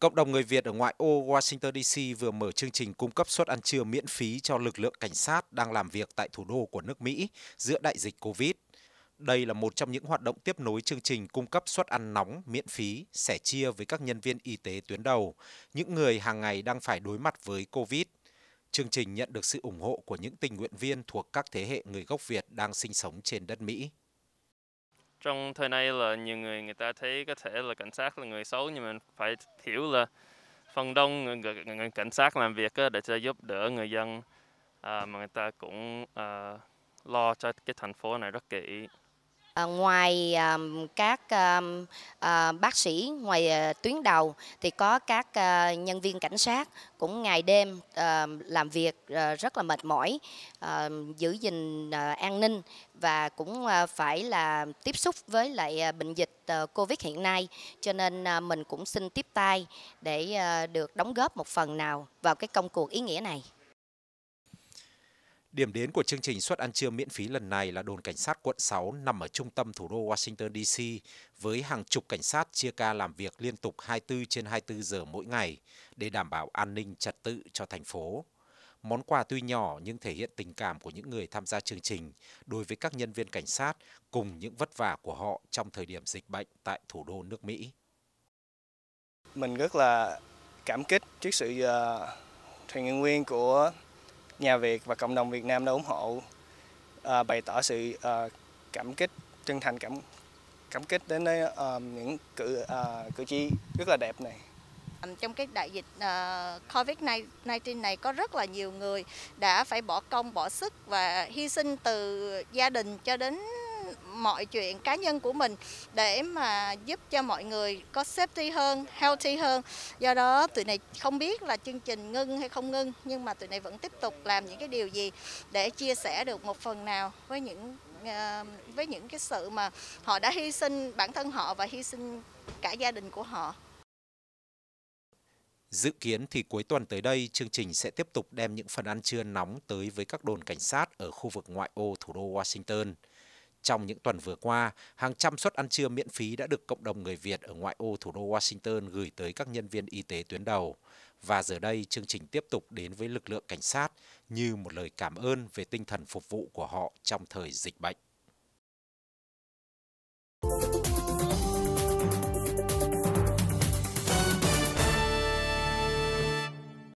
Cộng đồng người Việt ở ngoại ô Washington DC vừa mở chương trình cung cấp suất ăn trưa miễn phí cho lực lượng cảnh sát đang làm việc tại thủ đô của nước Mỹ giữa đại dịch Covid. Đây là một trong những hoạt động tiếp nối chương trình cung cấp suất ăn nóng miễn phí sẻ chia với các nhân viên y tế tuyến đầu, những người hàng ngày đang phải đối mặt với Covid. Chương trình nhận được sự ủng hộ của những tình nguyện viên thuộc các thế hệ người gốc Việt đang sinh sống trên đất Mỹ trong thời nay là nhiều người người ta thấy có thể là cảnh sát là người xấu nhưng mà phải hiểu là phần đông người, người, người cảnh sát làm việc để cho giúp đỡ người dân à, mà người ta cũng à, lo cho cái thành phố này rất kỹ Ờ, ngoài các ờ, bác sĩ ngoài ờ, tuyến đầu thì có các nhân viên cảnh sát cũng ngày đêm làm việc rất là mệt mỏi giữ gìn an ninh và cũng phải là tiếp xúc với lại bệnh dịch covid hiện nay cho nên mình cũng xin tiếp tay để được đóng góp một phần nào vào cái công cuộc ý nghĩa này Điểm đến của chương trình suất ăn trưa miễn phí lần này là đồn cảnh sát quận 6 nằm ở trung tâm thủ đô Washington DC với hàng chục cảnh sát chia ca làm việc liên tục 24 trên 24 giờ mỗi ngày để đảm bảo an ninh trật tự cho thành phố. Món quà tuy nhỏ nhưng thể hiện tình cảm của những người tham gia chương trình đối với các nhân viên cảnh sát cùng những vất vả của họ trong thời điểm dịch bệnh tại thủ đô nước Mỹ. Mình rất là cảm kích trước sự uh, ờ, thành nguyên của nhà Việt và cộng đồng Việt Nam đã ủng hộ à, bày tỏ sự à, cảm kích chân thành cảm cảm kích đến đấy, à, um, những cử à, cử tri rất là đẹp này trong cái đại dịch uh, à, Covid-19 này có rất là nhiều người đã phải bỏ công, bỏ sức và hy sinh từ gia đình cho đến mọi chuyện cá nhân của mình để mà giúp cho mọi người có safety hơn, healthy hơn. Do đó tụi này không biết là chương trình ngưng hay không ngưng nhưng mà tụi này vẫn tiếp tục làm những cái điều gì để chia sẻ được một phần nào với những ờ, với những cái sự mà họ đã hy sinh bản thân họ và hy sinh cả gia đình của họ. Dự kiến thì cuối tuần tới đây, chương trình sẽ tiếp tục đem những phần ăn trưa nóng tới với các đồn cảnh sát ở khu vực ngoại ô thủ đô Washington. Trong những tuần vừa qua, hàng trăm suất ăn trưa miễn phí đã được cộng đồng người Việt ở ngoại ô thủ đô Washington gửi tới các nhân viên y tế tuyến đầu. Và giờ đây, chương trình tiếp tục đến với lực lượng cảnh sát như một lời cảm ơn về tinh thần phục vụ của họ trong thời dịch bệnh.